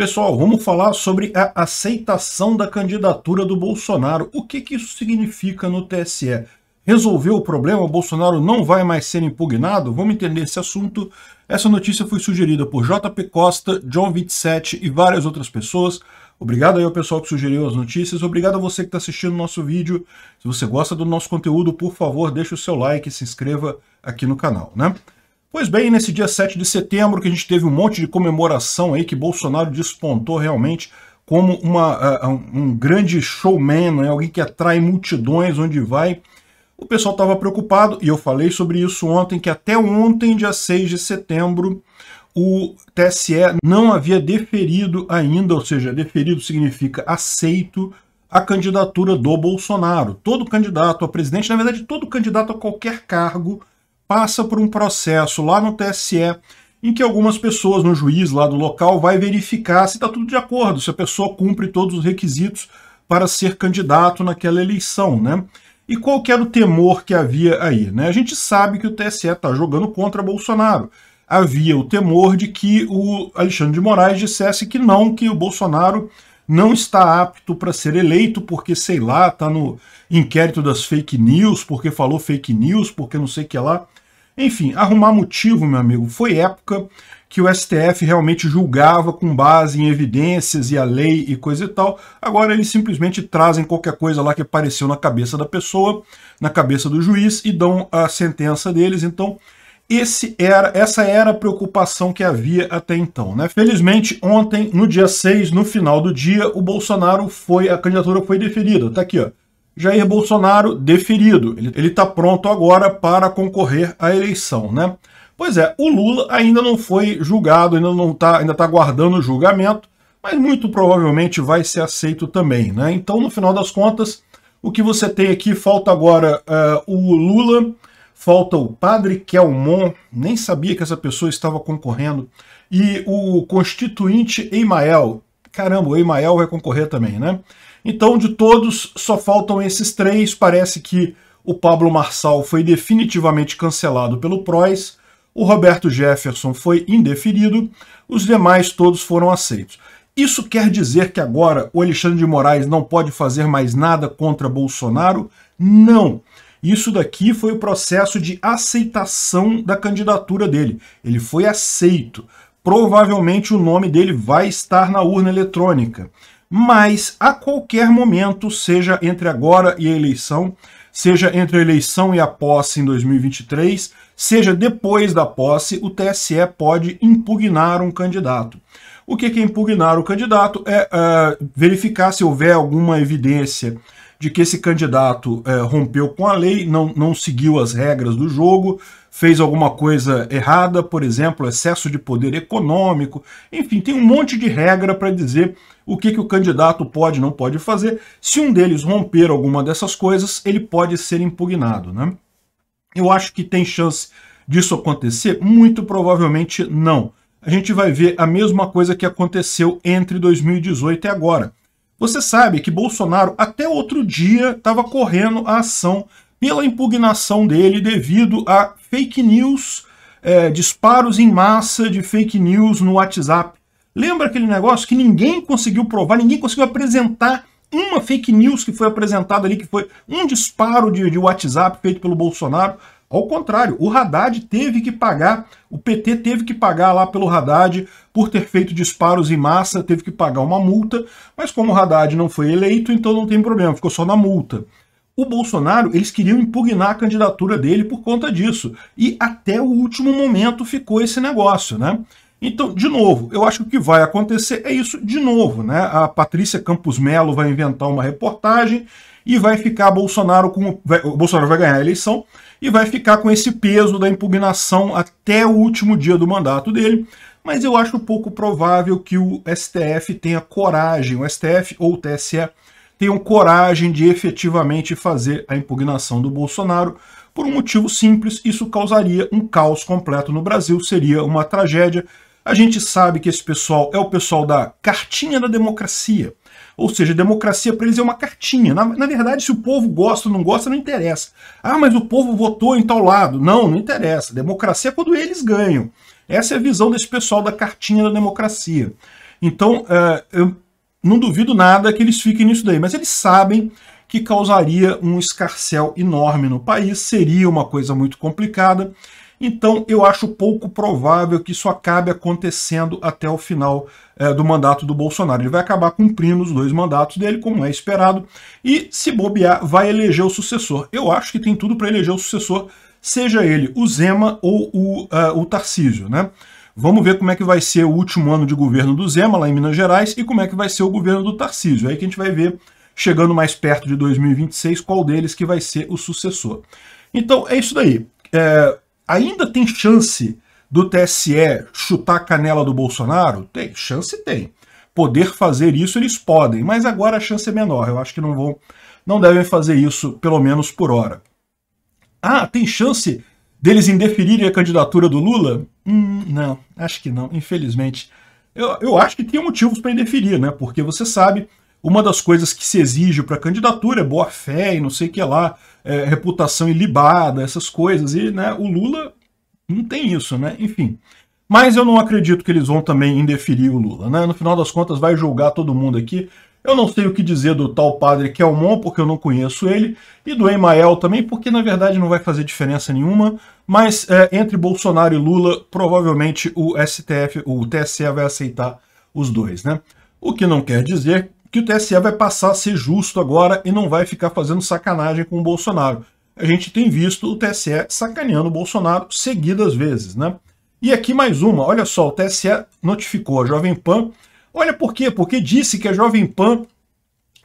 Pessoal, vamos falar sobre a aceitação da candidatura do Bolsonaro. O que, que isso significa no TSE? Resolveu o problema? O Bolsonaro não vai mais ser impugnado? Vamos entender esse assunto. Essa notícia foi sugerida por JP Costa, John 27 e várias outras pessoas. Obrigado aí ao pessoal que sugeriu as notícias. Obrigado a você que está assistindo o nosso vídeo. Se você gosta do nosso conteúdo, por favor, deixe o seu like e se inscreva aqui no canal. né? Pois bem, nesse dia 7 de setembro que a gente teve um monte de comemoração aí que Bolsonaro despontou realmente como uma, uh, um grande showman, né? alguém que atrai multidões onde vai. O pessoal estava preocupado, e eu falei sobre isso ontem, que até ontem, dia 6 de setembro, o TSE não havia deferido ainda, ou seja, deferido significa aceito, a candidatura do Bolsonaro. Todo candidato a presidente, na verdade, todo candidato a qualquer cargo passa por um processo lá no TSE em que algumas pessoas, no juiz lá do local, vai verificar se está tudo de acordo, se a pessoa cumpre todos os requisitos para ser candidato naquela eleição, né? E qual que era o temor que havia aí? Né? A gente sabe que o TSE está jogando contra Bolsonaro. Havia o temor de que o Alexandre de Moraes dissesse que não, que o Bolsonaro não está apto para ser eleito porque, sei lá, está no inquérito das fake news, porque falou fake news, porque não sei o que lá. Enfim, arrumar motivo, meu amigo, foi época que o STF realmente julgava com base em evidências e a lei e coisa e tal. Agora eles simplesmente trazem qualquer coisa lá que apareceu na cabeça da pessoa, na cabeça do juiz e dão a sentença deles. Então, esse era, essa era a preocupação que havia até então. Né? Felizmente, ontem, no dia 6, no final do dia, o Bolsonaro foi, a candidatura foi deferida. Está aqui, ó. Jair Bolsonaro deferido. Ele está pronto agora para concorrer à eleição. Né? Pois é, o Lula ainda não foi julgado, ainda não está ainda tá aguardando o julgamento, mas muito provavelmente vai ser aceito também. Né? Então, no final das contas, o que você tem aqui, falta agora uh, o Lula Falta o padre Kelmon, nem sabia que essa pessoa estava concorrendo. E o constituinte Eimael. Caramba, o Eimael vai concorrer também, né? Então, de todos, só faltam esses três. Parece que o Pablo Marçal foi definitivamente cancelado pelo Prois, o Roberto Jefferson foi indeferido, os demais todos foram aceitos. Isso quer dizer que agora o Alexandre de Moraes não pode fazer mais nada contra Bolsonaro? Não. Isso daqui foi o processo de aceitação da candidatura dele. Ele foi aceito. Provavelmente o nome dele vai estar na urna eletrônica. Mas a qualquer momento, seja entre agora e a eleição, seja entre a eleição e a posse em 2023, seja depois da posse, o TSE pode impugnar um candidato. O que é impugnar o candidato é uh, verificar se houver alguma evidência de que esse candidato é, rompeu com a lei, não, não seguiu as regras do jogo, fez alguma coisa errada, por exemplo, excesso de poder econômico, enfim, tem um monte de regra para dizer o que, que o candidato pode e não pode fazer. Se um deles romper alguma dessas coisas, ele pode ser impugnado. Né? Eu acho que tem chance disso acontecer? Muito provavelmente não. A gente vai ver a mesma coisa que aconteceu entre 2018 e agora. Você sabe que Bolsonaro até outro dia estava correndo a ação pela impugnação dele devido a fake news, é, disparos em massa de fake news no WhatsApp. Lembra aquele negócio que ninguém conseguiu provar, ninguém conseguiu apresentar uma fake news que foi apresentada ali, que foi um disparo de, de WhatsApp feito pelo Bolsonaro ao contrário, o Haddad teve que pagar, o PT teve que pagar lá pelo Haddad por ter feito disparos em massa, teve que pagar uma multa, mas como o Haddad não foi eleito, então não tem problema, ficou só na multa. O Bolsonaro, eles queriam impugnar a candidatura dele por conta disso. E até o último momento ficou esse negócio, né? Então, de novo, eu acho que o que vai acontecer é isso de novo, né? A Patrícia Campos Melo vai inventar uma reportagem e vai ficar Bolsonaro com o Bolsonaro vai ganhar a eleição e vai ficar com esse peso da impugnação até o último dia do mandato dele. Mas eu acho pouco provável que o STF tenha coragem, o STF ou o TSE tenham coragem de efetivamente fazer a impugnação do Bolsonaro, por um motivo simples, isso causaria um caos completo no Brasil, seria uma tragédia, a gente sabe que esse pessoal é o pessoal da cartinha da democracia. Ou seja, democracia para eles é uma cartinha. Na, na, verdade, se o povo gosta ou não gosta, não interessa. Ah, mas o povo votou em tal lado. Não, não interessa. Democracia é quando eles ganham. Essa é a visão desse pessoal da cartinha da democracia. Então, uh, eu não duvido nada que eles fiquem nisso daí. Mas eles sabem que causaria um escarcel enorme no país, seria uma coisa muito complicada. Então, eu acho pouco provável que isso acabe acontecendo até o final é, do mandato do Bolsonaro. Ele vai acabar cumprindo os dois mandatos dele, como é esperado, e, se bobear, vai eleger o sucessor. Eu acho que tem tudo para eleger o sucessor, seja ele o Zema ou o, uh, o Tarcísio, né? Vamos ver como é que vai ser o último ano de governo do Zema, lá em Minas Gerais, e como é que vai ser o governo do Tarcísio. É aí que a gente vai ver, chegando mais perto de 2026, qual deles que vai ser o sucessor. Então, é isso daí. É, ainda tem chance do TSE chutar a canela do Bolsonaro? Tem, chance tem. Poder fazer isso eles podem, mas agora a chance é menor. Eu acho que não vão, não devem fazer isso, pelo menos por hora. Ah, tem chance deles indeferirem a candidatura do Lula? Hum, não, acho que não, infelizmente. Eu, eu acho que tem motivos para indeferir, né? Porque você sabe, uma das coisas que se exige para candidatura é boa fé e não sei o que lá, é, reputação ilibada, essas coisas. E né, o Lula não tem isso, né? Enfim. Mas eu não acredito que eles vão também indeferir o Lula, né? No final das contas, vai julgar todo mundo aqui. Eu não sei o que dizer do tal padre Kelmon, porque eu não conheço ele, e do Emael também, porque na verdade não vai fazer diferença nenhuma, mas é, entre Bolsonaro e Lula, provavelmente o STF, o TSE vai aceitar os dois, né? O que não quer dizer que o TSE vai passar a ser justo agora e não vai ficar fazendo sacanagem com o Bolsonaro. A gente tem visto o TSE sacaneando o Bolsonaro seguidas vezes, né? E aqui mais uma, olha só, o TSE notificou a Jovem Pan. Olha por quê? Porque disse que a Jovem Pan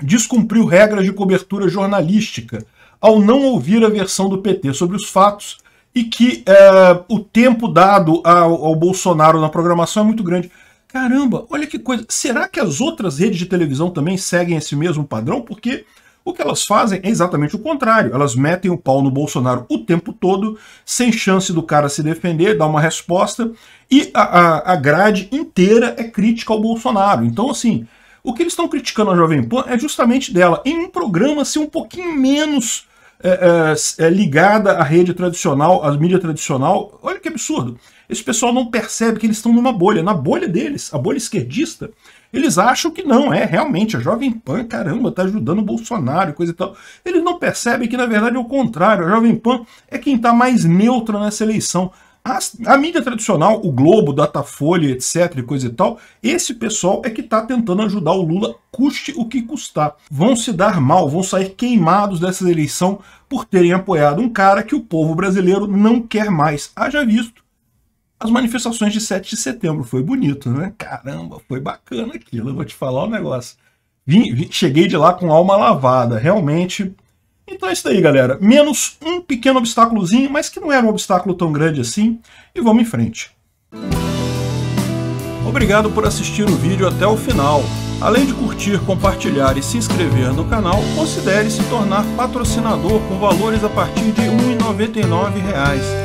descumpriu regras de cobertura jornalística ao não ouvir a versão do PT sobre os fatos e que é, o tempo dado ao, ao Bolsonaro na programação é muito grande caramba, olha que coisa. Será que as outras redes de televisão também seguem esse mesmo padrão? Porque o que elas fazem é exatamente o contrário. Elas metem o pau no Bolsonaro o tempo todo, sem chance do cara se defender, dar uma resposta, e a, a, a grade inteira é crítica ao Bolsonaro. Então, assim, o que eles estão criticando a Jovem Pan é justamente dela, em um programa ser assim, um pouquinho menos é, é, é, ligada à rede tradicional, à mídia tradicional. Olha que absurdo. Esse pessoal não percebe que eles estão numa bolha, na bolha deles, a bolha esquerdista. Eles acham que não, é realmente a Jovem Pan, caramba, tá ajudando o Bolsonaro e coisa e tal. Eles não percebem que, na verdade, é o contrário. A Jovem Pan é quem está mais neutra nessa eleição. A, a, mídia tradicional, o Globo, Datafolha, etc coisa e tal, esse pessoal é que está tentando ajudar o Lula, custe o que custar. Vão se dar mal, vão sair queimados dessa eleição por terem apoiado um cara que o povo brasileiro não quer mais. Haja visto as manifestações de 7 de setembro. Foi bonito, né? Caramba, foi bacana aquilo. Eu vou te falar o um negócio. Vim, vim, cheguei de lá com alma lavada, realmente. Então é isso aí, galera. Menos um pequeno obstáculozinho, mas que não era um obstáculo tão grande assim. E vamos em frente. Obrigado por assistir o vídeo até o final. Além de curtir, compartilhar e se inscrever no canal, considere se tornar patrocinador com valores a partir de R$ 1,99